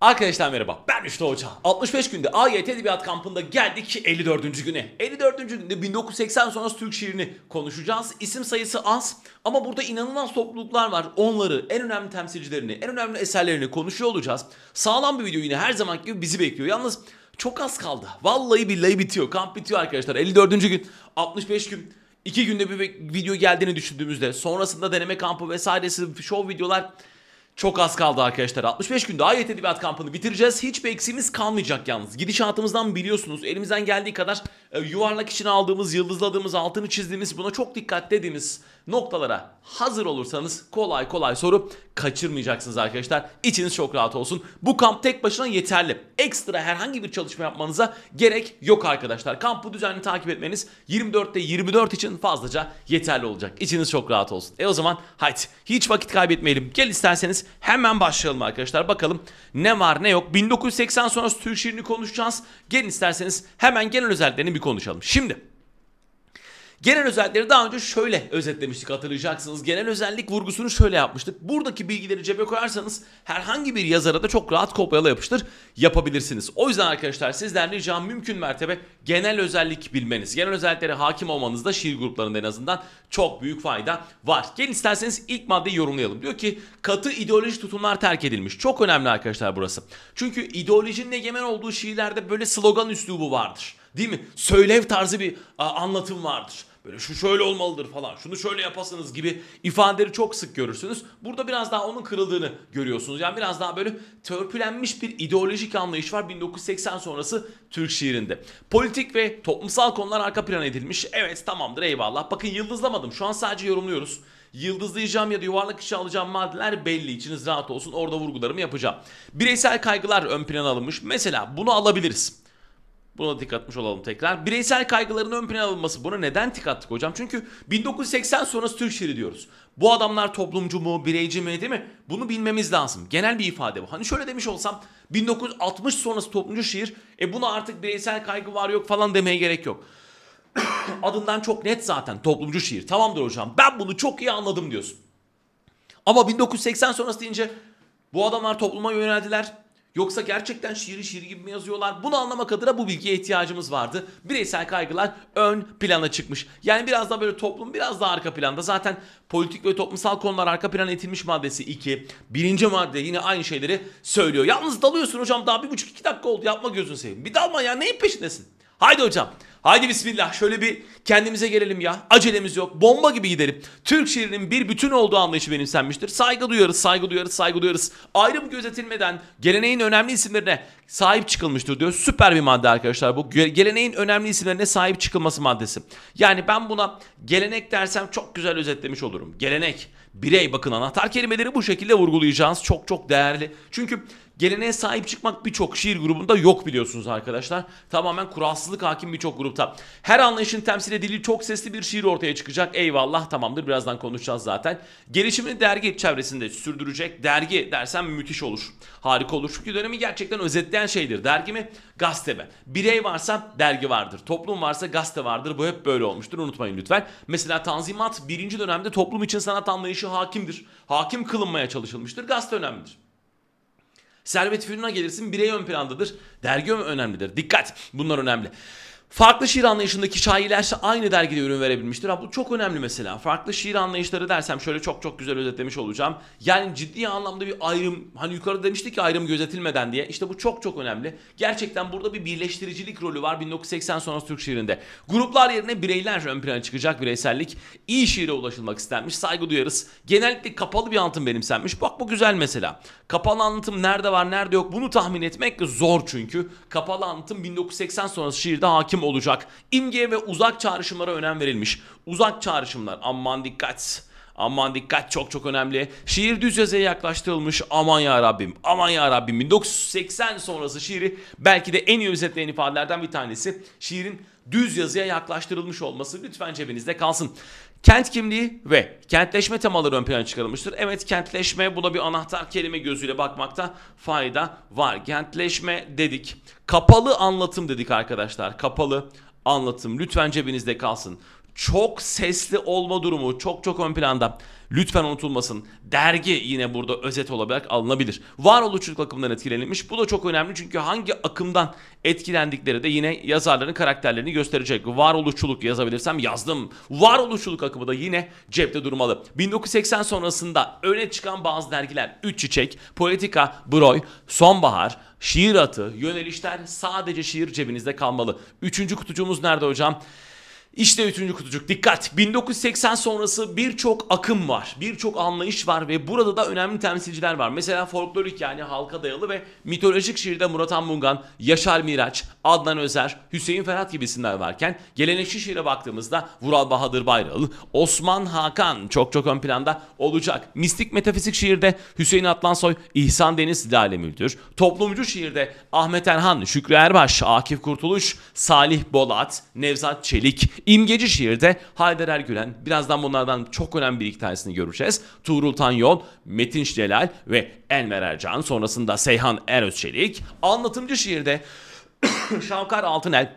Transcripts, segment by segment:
Arkadaşlar merhaba ben Müşte Hoca. 65 günde AYT Edebiyat Kampı'nda geldik 54. güne. 54. günde 1980 sonrası Türk şiirini konuşacağız. İsim sayısı az ama burada inanılmaz topluluklar var. Onları, en önemli temsilcilerini, en önemli eserlerini konuşuyor olacağız. Sağlam bir video yine her zaman gibi bizi bekliyor. Yalnız çok az kaldı. Vallahi billahi bitiyor. Kamp bitiyor arkadaşlar. 54. gün, 65 gün. 2 günde bir video geldiğini düşündüğümüzde sonrasında deneme kampı vesairesi, show videolar çok az kaldı arkadaşlar. 65 gün daha Ayet Edebiyat Kampı'nı bitireceğiz. Hiç eksiğimiz kalmayacak yalnız. Gidişatımızdan biliyorsunuz. Elimizden geldiği kadar e, yuvarlak için aldığımız, yıldızladığımız, altını çizdiğimiz, buna çok dikkat dediğimiz noktalara hazır olursanız kolay kolay soru kaçırmayacaksınız arkadaşlar. İçiniz çok rahat olsun. Bu kamp tek başına yeterli. Ekstra herhangi bir çalışma yapmanıza gerek yok arkadaşlar. Kampı düzenli takip etmeniz 24'te 24 için fazlaca yeterli olacak. İçiniz çok rahat olsun. E o zaman haydi hiç vakit kaybetmeyelim. Gel isterseniz hemen başlayalım arkadaşlar. Bakalım ne var ne yok. 1980 sonrası Türk şiirini konuşacağız. Gelin isterseniz hemen genel özelliklerini bir konuşalım. Şimdi Genel özellikleri daha önce şöyle özetlemiştik hatırlayacaksınız. Genel özellik vurgusunu şöyle yapmıştık. Buradaki bilgileri cebe koyarsanız herhangi bir yazara da çok rahat kopyala yapıştır yapabilirsiniz. O yüzden arkadaşlar sizden ricam mümkün mertebe genel özellik bilmeniz. Genel özelliklere hakim olmanızda şiir gruplarında en azından çok büyük fayda var. Gelin isterseniz ilk maddeyi yorumlayalım. Diyor ki katı ideolojik tutumlar terk edilmiş. Çok önemli arkadaşlar burası. Çünkü ideolojinin egemen olduğu şiirlerde böyle slogan üslubu vardır. Değil mi? Söylev tarzı bir a, anlatım vardır. Böyle şu şöyle olmalıdır falan, şunu şöyle yapasınız gibi ifadeleri çok sık görürsünüz. Burada biraz daha onun kırıldığını görüyorsunuz. Yani biraz daha böyle törpülenmiş bir ideolojik anlayış var 1980 sonrası Türk şiirinde. Politik ve toplumsal konular arka plan edilmiş. Evet tamamdır eyvallah. Bakın yıldızlamadım. Şu an sadece yorumluyoruz. Yıldızlayacağım ya da yuvarlak içi alacağım maddeler belli. İçiniz rahat olsun. Orada vurgularımı yapacağım. Bireysel kaygılar ön plana alınmış. Mesela bunu alabiliriz. Buna dik atmış olalım tekrar. Bireysel kaygıların ön plana alınması. Buna neden tik attık hocam? Çünkü 1980 sonrası Türk şiiri diyoruz. Bu adamlar toplumcu mu, bireyci mi değil mi? Bunu bilmemiz lazım. Genel bir ifade bu. Hani şöyle demiş olsam 1960 sonrası toplumcu şiir. E buna artık bireysel kaygı var yok falan demeye gerek yok. Adından çok net zaten toplumcu şiir. Tamamdır hocam ben bunu çok iyi anladım diyorsun. Ama 1980 sonrası deyince bu adamlar topluma yöneldiler Yoksa gerçekten şiiri şiir gibi mi yazıyorlar? Bunu anlamak adına bu bilgiye ihtiyacımız vardı. Bireysel kaygılar ön plana çıkmış. Yani biraz daha böyle toplum biraz daha arka planda. Zaten politik ve toplumsal konular arka plana itilmiş maddesi 2. Birinci madde yine aynı şeyleri söylüyor. Yalnız dalıyorsun hocam daha bir buçuk iki dakika oldu yapma gözünü seveyim. Bir dalma ya neyin peşindesin? Haydi hocam. Haydi bismillah şöyle bir kendimize gelelim ya. Acelemiz yok. Bomba gibi gidelim. Türk şiirinin bir bütün olduğu anlayışı benimsenmiştir. Saygı duyarız, saygı duyarız, saygı duyarız. Ayrım gözetilmeden geleneğin önemli isimlerine sahip çıkılmıştır diyor. Süper bir madde arkadaşlar bu. Geleneğin önemli isimlerine sahip çıkılması maddesi. Yani ben buna gelenek dersem çok güzel özetlemiş olurum. Gelenek, birey bakın anahtar kelimeleri bu şekilde vurgulayacağız. Çok çok değerli. Çünkü Geleneğe sahip çıkmak birçok şiir grubunda yok biliyorsunuz arkadaşlar. Tamamen kuralsızlık hakim birçok grupta. Her anlayışın temsil edildiği çok sesli bir şiir ortaya çıkacak. Eyvallah tamamdır birazdan konuşacağız zaten. Gelişimini dergi çevresinde sürdürecek. Dergi dersen müthiş olur. Harika olur. Çünkü dönemi gerçekten özetleyen şeydir. Dergi mi? Gazete mi? Birey varsa dergi vardır. Toplum varsa gazete vardır. Bu hep böyle olmuştur. Unutmayın lütfen. Mesela Tanzimat birinci dönemde toplum için sanat anlayışı hakimdir. Hakim kılınmaya çalışılmıştır. Gazete önemlidir. Servet Fünun'a gelirsin birey ön plandadır. Dergi önemlidir. Dikkat bunlar önemli. Farklı şiir anlayışındaki şairlerse aynı dergide ürün verebilmiştir. Ha, bu çok önemli mesela. Farklı şiir anlayışları dersem şöyle çok çok güzel özetlemiş olacağım. Yani ciddi anlamda bir ayrım, hani yukarıda demiştik ki ayrım gözetilmeden diye. İşte bu çok çok önemli. Gerçekten burada bir birleştiricilik rolü var 1980 sonrası Türk şiirinde. Gruplar yerine bireyler ön plana çıkacak bireysellik. İyi şiire ulaşılmak istenmiş. Saygı duyarız. Genellikle kapalı bir anlatım benimsenmiş. Bak bu güzel mesela. Kapalı anlatım nerede var nerede yok bunu tahmin etmek zor çünkü. Kapalı anlatım 1980 sonrası şiirde hakim hakim olacak. İmge ve uzak çağrışımlara önem verilmiş. Uzak çağrışımlar aman dikkat. Aman dikkat çok çok önemli. Şiir düz yazıya yaklaştırılmış. Aman ya Rabbim. Aman ya Rabbim. 1980 sonrası şiiri belki de en iyi özetleyen ifadelerden bir tanesi. Şiirin düz yazıya yaklaştırılmış olması lütfen cebinizde kalsın. Kent kimliği ve kentleşme temaları ön plana çıkarılmıştır. Evet kentleşme buna bir anahtar kelime gözüyle bakmakta fayda var. Kentleşme dedik. Kapalı anlatım dedik arkadaşlar. Kapalı anlatım lütfen cebinizde kalsın çok sesli olma durumu çok çok ön planda. Lütfen unutulmasın. Dergi yine burada özet olarak alınabilir. Varoluşçuluk akımından etkilenilmiş. Bu da çok önemli çünkü hangi akımdan etkilendikleri de yine yazarların karakterlerini gösterecek. Varoluşçuluk yazabilirsem yazdım. Varoluşçuluk akımı da yine cepte durmalı. 1980 sonrasında öne çıkan bazı dergiler Üç Çiçek, Politika, Broy, Sonbahar, Şiir Atı, Yönelişler sadece şiir cebinizde kalmalı. Üçüncü kutucuğumuz nerede hocam? İşte üçüncü kutucuk dikkat 1980 sonrası birçok akım var birçok anlayış var ve burada da önemli temsilciler var. Mesela folklorik yani halka dayalı ve mitolojik şiirde Murat Anbungan, Yaşar Miraç, Adnan Özer, Hüseyin Ferhat gibi isimler varken gelenekçi şiire baktığımızda Vural Bahadır Bayral, Osman Hakan çok çok ön planda olacak. Mistik metafizik şiirde Hüseyin Atlansoy, İhsan Deniz, Lale Müldür. Toplumcu şiirde Ahmet Erhan, Şükrü Erbaş, Akif Kurtuluş, Salih Bolat, Nevzat Çelik, İmgeci şiirde Haydar Ergülen, birazdan bunlardan çok önemli bir iki tanesini göreceğiz. Tuğrul Tanyol, Metin Celal ve Enver Ercan, sonrasında Seyhan Erözçelik. Anlatımcı şiirde Şavkar Altınel,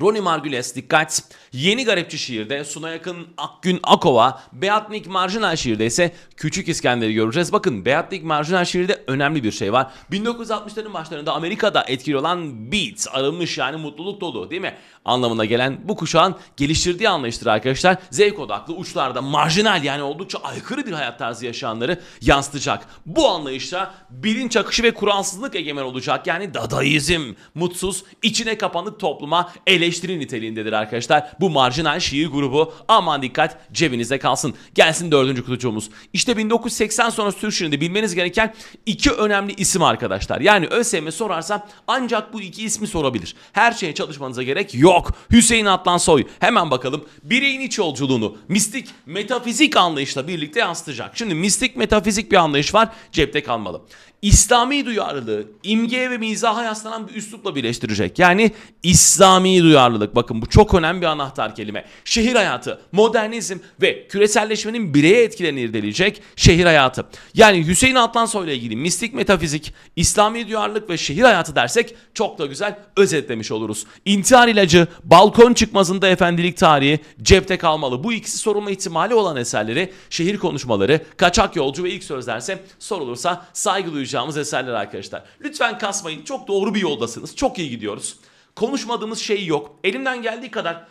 Ronnie Margules dikkat. Yeni Garipçi şiirde Suna Yakın Akgün Akova, Beyatnik Marjinal şiirde ise Küçük İskender'i göreceğiz. Bakın Beyatnik Marjinal şiirde önemli bir şey var. 1960'ların başlarında Amerika'da etkili olan beat, arınmış yani mutluluk dolu değil mi? Anlamına gelen bu kuşağın geliştirdiği anlayıştır arkadaşlar. Zevk odaklı uçlarda marjinal yani oldukça aykırı bir hayat tarzı yaşayanları yansıtacak. Bu anlayışta bilinç akışı ve kuralsızlık egemen olacak. Yani dadaizm, mutsuz, içine kapanık topluma ele eleştiri niteliğindedir arkadaşlar. Bu marjinal şiir grubu aman dikkat cebinize kalsın. Gelsin dördüncü kutucuğumuz. İşte 1980 sonrası Türk şiirinde bilmeniz gereken iki önemli isim arkadaşlar. Yani ÖSYM sorarsa ancak bu iki ismi sorabilir. Her şeye çalışmanıza gerek yok. Hüseyin Atlan Atlansoy hemen bakalım bireyin iç yolculuğunu mistik metafizik anlayışla birlikte yansıtacak. Şimdi mistik metafizik bir anlayış var cepte kalmalı. İslami duyarlılığı imgeye ve mizaha yaslanan bir üslupla birleştirecek. Yani İslami duyarlılık bakın bu çok önemli bir anahtar kelime. Şehir hayatı, modernizm ve küreselleşmenin bireye etkilerini irdeleyecek şehir hayatı. Yani Hüseyin Atlansoy ile ilgili mistik metafizik, İslami duyarlılık ve şehir hayatı dersek çok da güzel özetlemiş oluruz. İntihar ilacı, balkon çıkmazında efendilik tarihi cepte kalmalı. Bu ikisi sorulma ihtimali olan eserleri şehir konuşmaları, kaçak yolcu ve ilk söz derse sorulursa saygı duyacağız duyacağımız eserler arkadaşlar. Lütfen kasmayın. Çok doğru bir yoldasınız. Çok iyi gidiyoruz. Konuşmadığımız şey yok. Elimden geldiği kadar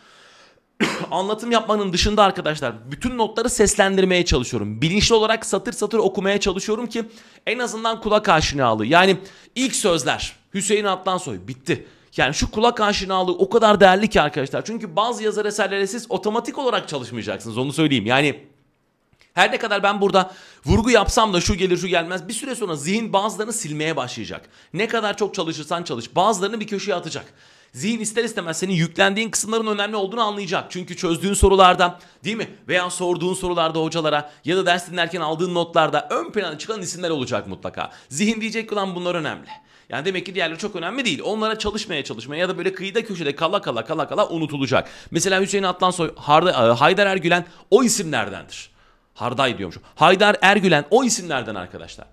anlatım yapmanın dışında arkadaşlar bütün notları seslendirmeye çalışıyorum. Bilinçli olarak satır satır okumaya çalışıyorum ki en azından kulak aşinalığı. Yani ilk sözler Hüseyin Atlansoy bitti. Yani şu kulak aşinalığı o kadar değerli ki arkadaşlar. Çünkü bazı yazar eserlere siz otomatik olarak çalışmayacaksınız onu söyleyeyim. Yani her ne kadar ben burada vurgu yapsam da şu gelir şu gelmez bir süre sonra zihin bazılarını silmeye başlayacak. Ne kadar çok çalışırsan çalış bazılarını bir köşeye atacak. Zihin ister istemez senin yüklendiğin kısımların önemli olduğunu anlayacak. Çünkü çözdüğün sorularda değil mi veya sorduğun sorularda hocalara ya da ders dinlerken aldığın notlarda ön plana çıkan isimler olacak mutlaka. Zihin diyecek olan bunlar önemli. Yani demek ki diğerleri çok önemli değil. Onlara çalışmaya çalışmaya ya da böyle kıyıda köşede kala kala kala kala unutulacak. Mesela Hüseyin Atlansoy, e, Haydar Ergülen o isimlerdendir. Harday diyormuş. Haydar Ergülen o isimlerden arkadaşlar.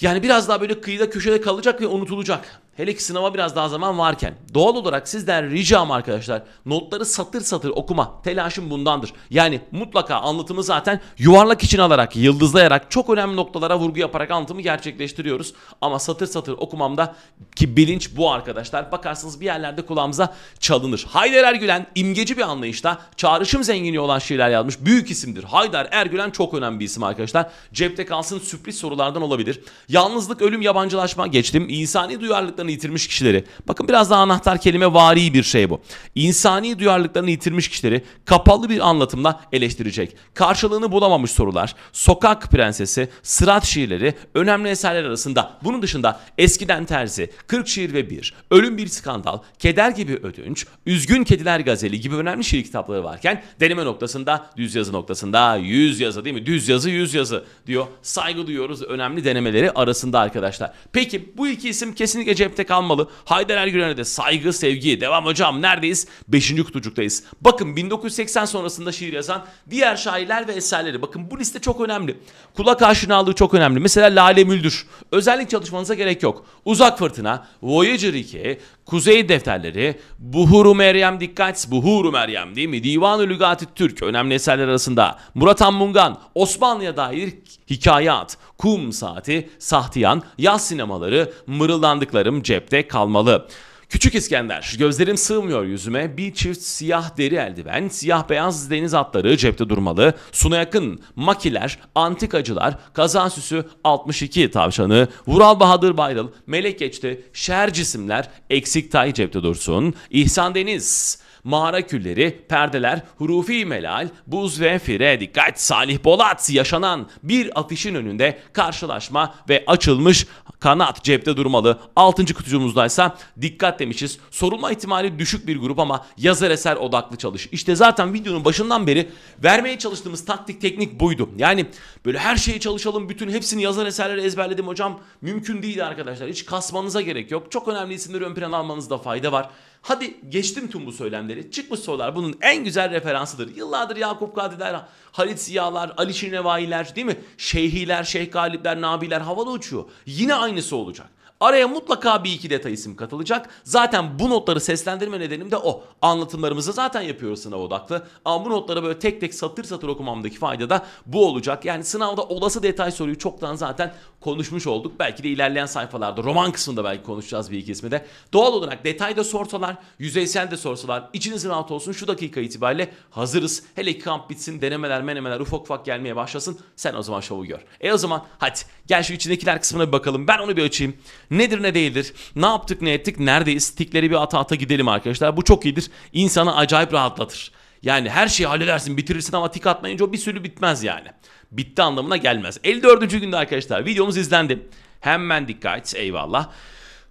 Yani biraz daha böyle kıyıda köşede kalacak ve unutulacak. Hele ki sınava biraz daha zaman varken. Doğal olarak sizden ricam arkadaşlar notları satır satır okuma. Telaşım bundandır. Yani mutlaka anlatımı zaten yuvarlak için alarak, yıldızlayarak, çok önemli noktalara vurgu yaparak anlatımı gerçekleştiriyoruz. Ama satır satır okumamda ki bilinç bu arkadaşlar. Bakarsınız bir yerlerde kulağımıza çalınır. Haydar Ergülen imgeci bir anlayışta çağrışım zenginliği olan şiirler yazmış. Büyük isimdir. Haydar Ergülen çok önemli bir isim arkadaşlar. Cepte kalsın sürpriz sorulardan olabilir. Yalnızlık, ölüm, yabancılaşma geçtim. İnsani duyarlılıkların duyarlılıklarını yitirmiş kişileri. Bakın biraz daha anahtar kelime vari bir şey bu. İnsani duyarlılıklarını yitirmiş kişileri kapalı bir anlatımla eleştirecek. Karşılığını bulamamış sorular, sokak prensesi, sırat şiirleri önemli eserler arasında. Bunun dışında eskiden terzi, kırk şiir ve bir, ölüm bir skandal, keder gibi ödünç, üzgün kediler gazeli gibi önemli şiir kitapları varken deneme noktasında düz yazı noktasında yüz yazı değil mi? Düz yazı yüz yazı diyor. Saygı duyuyoruz önemli denemeleri arasında arkadaşlar. Peki bu iki isim kesinlikle cep destekte kalmalı. Haydar Ergülen'e de saygı, sevgi. Devam hocam neredeyiz? Beşinci kutucuktayız. Bakın 1980 sonrasında şiir yazan diğer şairler ve eserleri. Bakın bu liste çok önemli. Kulak aşinalığı çok önemli. Mesela Lale Müldür. Özellik çalışmanıza gerek yok. Uzak Fırtına, Voyager 2, Kuzey Defterleri, Buhuru Meryem Dikkat, Buhuru Meryem değil mi? Divan-ı Lügati Türk önemli eserler arasında. Murat Anmungan, Osmanlı'ya dair hikayat, Kum Saati, Sahtiyan, Yaz Sinemaları, Mırıldandıklarım, cepte kalmalı. Küçük İskender, gözlerim sığmıyor yüzüme. Bir çift siyah deri eldiven, siyah beyaz deniz atları cepte durmalı. Suna yakın makiler, antikacılar, kazan süsü 62 tavşanı, Vural Bahadır Bayrıl, Melek Geçti, şer cisimler, eksik tay cepte dursun. İhsan Deniz, Mağara külleri, perdeler, hurufi melal, buz ve fire dikkat Salih bolat. yaşanan bir afişin önünde karşılaşma ve açılmış kanat cepte durmalı. 6. kutucumuzdaysa dikkat demişiz. Sorulma ihtimali düşük bir grup ama yazar eser odaklı çalış. İşte zaten videonun başından beri vermeye çalıştığımız taktik teknik buydu. Yani böyle her şeyi çalışalım bütün hepsini yazar eserleri ezberledim hocam mümkün değil arkadaşlar. Hiç kasmanıza gerek yok. Çok önemli isimleri ön plana almanızda fayda var. Hadi geçtim tüm bu söylemleri. Çıkmış sorular bunun en güzel referansıdır. Yıllardır Yakup Kadiler, Halit Ziyalar, Ali Şirnevailer değil mi? Şeyhiler, Şeyh Galipler, Nabiler havada uçuyor. Yine aynısı olacak. Araya mutlaka bir iki detay isim katılacak. Zaten bu notları seslendirme nedenim de o. Anlatımlarımızı zaten yapıyoruz sınav odaklı. Ama bu notları böyle tek tek satır satır okumamdaki fayda da bu olacak. Yani sınavda olası detay soruyu çoktan zaten konuşmuş olduk. Belki de ilerleyen sayfalarda roman kısmında belki konuşacağız bir iki ismi de. Doğal olarak detayda sorsalar, yüzeysel de sorsalar içinizin rahat olsun şu dakika itibariyle hazırız. Hele ki kamp bitsin, denemeler menemeler ufak ufak gelmeye başlasın. Sen o zaman şovu gör. E o zaman hadi gel şu içindekiler kısmına bir bakalım. Ben onu bir açayım. Nedir ne değildir? Ne yaptık ne ettik? Neredeyiz? Tikleri bir ata ata gidelim arkadaşlar. Bu çok iyidir. İnsanı acayip rahatlatır. Yani her şeyi halledersin bitirirsin ama tik atmayınca o bir sürü bitmez yani. Bitti anlamına gelmez. 54. günde arkadaşlar videomuz izlendi. Hemen dikkat eyvallah.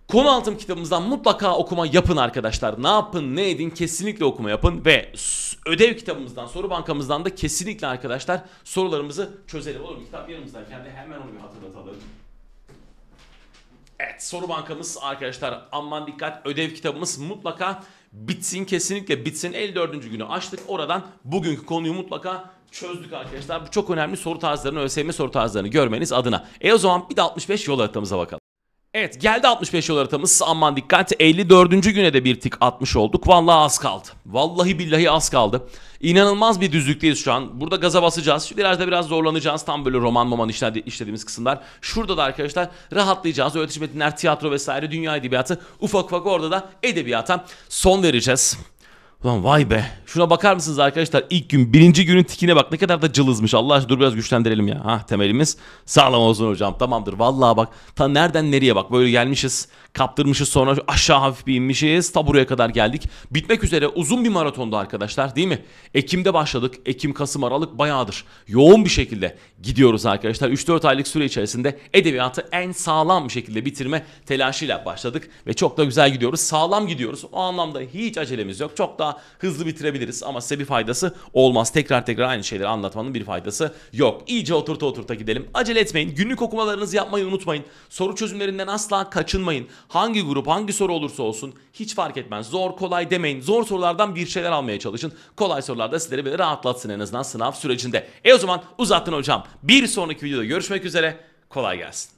Konu altım kitabımızdan mutlaka okuma yapın arkadaşlar. Ne yapın ne edin kesinlikle okuma yapın ve ödev kitabımızdan soru bankamızdan da kesinlikle arkadaşlar sorularımızı çözelim. Olur mu? Kitap yanımızdayken kendi hemen onu bir hatırlatalım. Evet soru bankamız arkadaşlar aman dikkat ödev kitabımız mutlaka bitsin kesinlikle bitsin 54. günü açtık oradan bugünkü konuyu mutlaka çözdük arkadaşlar. Bu çok önemli soru tarzlarını ÖSYM soru tarzlarını görmeniz adına. E o zaman bir de 65 yol haritamıza bakalım. Evet geldi 65 yol haritamız aman dikkat 54. güne de bir tık atmış olduk. Vallahi az kaldı. Vallahi billahi az kaldı. İnanılmaz bir düzlükteyiz şu an. Burada gaza basacağız. Şu virajda biraz zorlanacağız. Tam böyle roman maman işledi, işlediğimiz kısımlar. Şurada da arkadaşlar rahatlayacağız. Öğretim metinler, tiyatro vesaire, dünya edebiyatı. Ufak ufak orada da edebiyata son vereceğiz. Ulan vay be. Şuna bakar mısınız arkadaşlar? İlk gün birinci günün tikine bak ne kadar da cılızmış. Allah aşkına dur biraz güçlendirelim ya. Ha temelimiz sağlam olsun hocam. Tamamdır. Vallahi bak. Ta nereden nereye bak. Böyle gelmişiz. Kaptırmışız sonra aşağı hafif bir inmişiz. Ta buraya kadar geldik. Bitmek üzere uzun bir maratondu arkadaşlar değil mi? Ekim'de başladık. Ekim, Kasım, Aralık bayağıdır. Yoğun bir şekilde gidiyoruz arkadaşlar. 3-4 aylık süre içerisinde edebiyatı en sağlam bir şekilde bitirme telaşıyla başladık. Ve çok da güzel gidiyoruz. Sağlam gidiyoruz. O anlamda hiç acelemiz yok. Çok daha hızlı bitirebiliriz ama size bir faydası olmaz. Tekrar tekrar aynı şeyleri anlatmanın bir faydası yok. İyice oturta oturta gidelim. Acele etmeyin. Günlük okumalarınızı yapmayı unutmayın. Soru çözümlerinden asla kaçınmayın. Hangi grup hangi soru olursa olsun hiç fark etmez. Zor kolay demeyin. Zor sorulardan bir şeyler almaya çalışın. Kolay sorular da sizleri böyle rahatlatsın en azından sınav sürecinde. E o zaman uzattın hocam. Bir sonraki videoda görüşmek üzere. Kolay gelsin.